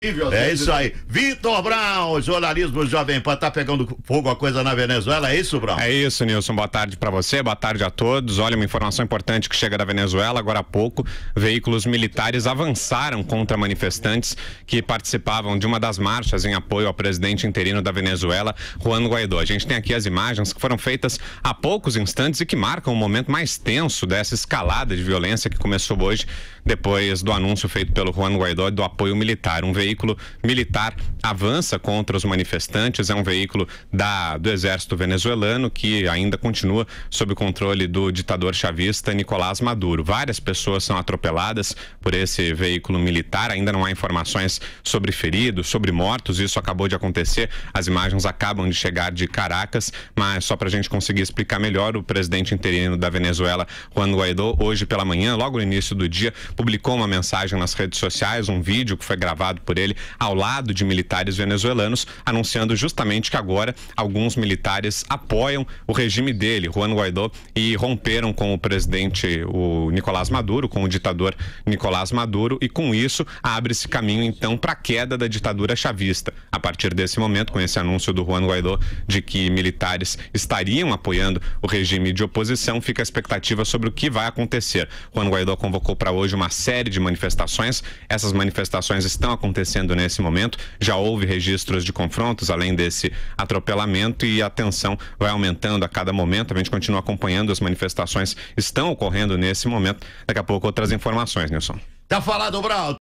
É isso né? aí. Vitor Brown, jornalismo Jovem Pan, tá pegando fogo a coisa na Venezuela, é isso, Brown? É isso, Nilson. Boa tarde para você, boa tarde a todos. Olha, uma informação importante que chega da Venezuela agora há pouco. Veículos militares avançaram contra manifestantes que participavam de uma das marchas em apoio ao presidente interino da Venezuela, Juan Guaidó. A gente tem aqui as imagens que foram feitas há poucos instantes e que marcam o momento mais tenso dessa escalada de violência que começou hoje, depois do anúncio feito pelo Juan Guaidó do apoio militar. Um veículo veículo militar avança contra os manifestantes. É um veículo da, do exército venezuelano que ainda continua sob o controle do ditador chavista Nicolás Maduro. Várias pessoas são atropeladas por esse veículo militar. Ainda não há informações sobre feridos, sobre mortos. Isso acabou de acontecer. As imagens acabam de chegar de Caracas, mas só para a gente conseguir explicar melhor, o presidente interino da Venezuela, Juan Guaidó, hoje pela manhã, logo no início do dia, publicou uma mensagem nas redes sociais, um vídeo que foi gravado por ele, ao lado de militares venezuelanos, anunciando justamente que agora alguns militares apoiam o regime dele, Juan Guaidó, e romperam com o presidente, o Nicolás Maduro, com o ditador Nicolás Maduro, e com isso abre-se caminho então para a queda da ditadura chavista. A partir desse momento, com esse anúncio do Juan Guaidó de que militares estariam apoiando o regime de oposição, fica a expectativa sobre o que vai acontecer. Juan Guaidó convocou para hoje uma série de manifestações. Essas manifestações estão acontecendo acontecendo nesse momento. Já houve registros de confrontos, além desse atropelamento, e a tensão vai aumentando a cada momento. A gente continua acompanhando, as manifestações estão ocorrendo nesse momento. Daqui a pouco outras informações, Nilson. Tá falado, Brau.